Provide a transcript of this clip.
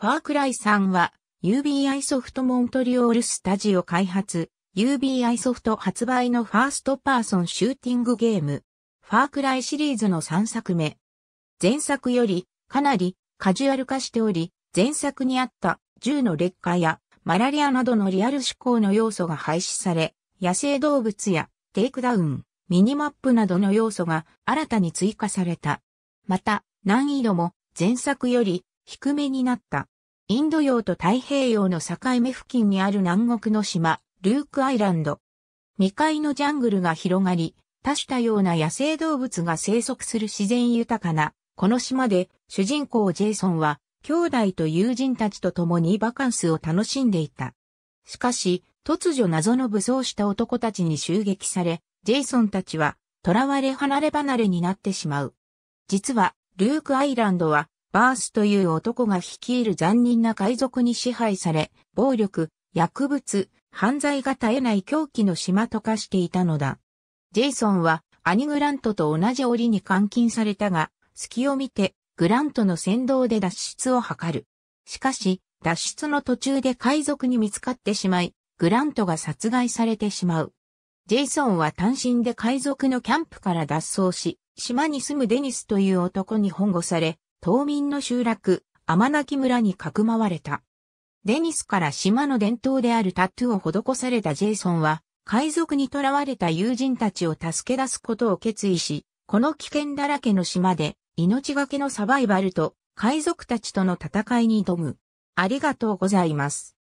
ファークライ3は UBI ソフトモントリオールスタジオ開発 UBI ソフト発売のファーストパーソンシューティングゲームファークライシリーズの3作目。前作よりかなりカジュアル化しており前作にあった銃の劣化やマラリアなどのリアル思考の要素が廃止され野生動物やテイクダウン、ミニマップなどの要素が新たに追加された。また、難易度も前作より低めになった。インド洋と太平洋の境目付近にある南国の島、ルークアイランド。未開のジャングルが広がり、多種多様な野生動物が生息する自然豊かな、この島で主人公ジェイソンは兄弟と友人たちと共にバカンスを楽しんでいた。しかし、突如謎の武装した男たちに襲撃され、ジェイソンたちは囚われ離れ離れになってしまう。実は、ルークアイランドはバースという男が率いる残忍な海賊に支配され、暴力、薬物、犯罪が絶えない狂気の島と化していたのだ。ジェイソンはアニ・グラントと同じ檻に監禁されたが、隙を見てグラントの先導で脱出を図る。しかし、脱出の途中で海賊に見つかってしまい、グラントが殺害されてしまう。ジェイソンは単身で海賊のキャンプから脱走し、島に住むデニスという男に保護され、島民の集落、天泣村にかくまわれた。デニスから島の伝統であるタトゥーを施されたジェイソンは、海賊に囚われた友人たちを助け出すことを決意し、この危険だらけの島で、命がけのサバイバルと、海賊たちとの戦いに挑む。ありがとうございます。